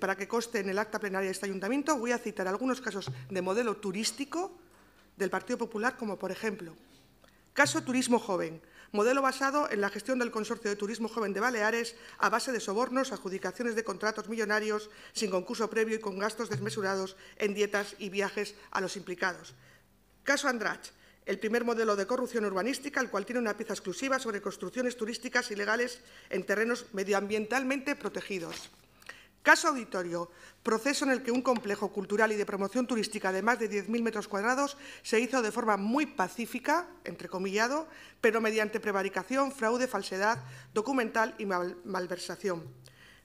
para que conste en el acta plenaria de este ayuntamiento, voy a citar algunos casos de modelo turístico del Partido Popular, como por ejemplo, caso Turismo Joven, modelo basado en la gestión del Consorcio de Turismo Joven de Baleares a base de sobornos, adjudicaciones de contratos millonarios sin concurso previo y con gastos desmesurados en dietas y viajes a los implicados. Caso Andrach, el primer modelo de corrupción urbanística, el cual tiene una pieza exclusiva sobre construcciones turísticas ilegales en terrenos medioambientalmente protegidos. Caso Auditorio, proceso en el que un complejo cultural y de promoción turística de más de 10.000 metros cuadrados se hizo de forma muy pacífica, entrecomillado, pero mediante prevaricación, fraude, falsedad documental y malversación.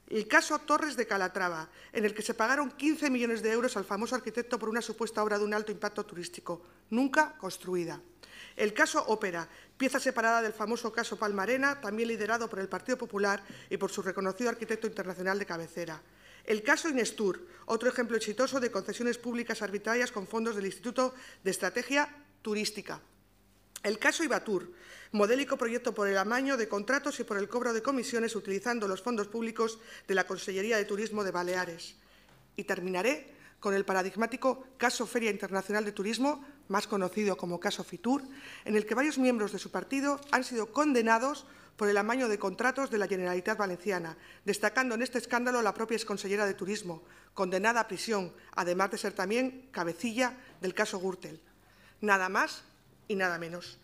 El caso Torres de Calatrava, en el que se pagaron 15 millones de euros al famoso arquitecto por una supuesta obra de un alto impacto turístico, nunca construida. El caso Ópera, pieza separada del famoso caso Palmarena, también liderado por el Partido Popular y por su reconocido arquitecto internacional de cabecera. El caso Inestur, otro ejemplo exitoso de concesiones públicas arbitrarias con fondos del Instituto de Estrategia Turística. El caso Ibatur, modélico proyecto por el amaño de contratos y por el cobro de comisiones utilizando los fondos públicos de la Consellería de Turismo de Baleares. Y terminaré con el paradigmático Caso Feria Internacional de Turismo, más conocido como Caso Fitur, en el que varios miembros de su partido han sido condenados por el amaño de contratos de la Generalitat Valenciana, destacando en este escándalo la propia exconsellera de Turismo, condenada a prisión, además de ser también cabecilla del caso Gürtel. Nada más y nada menos.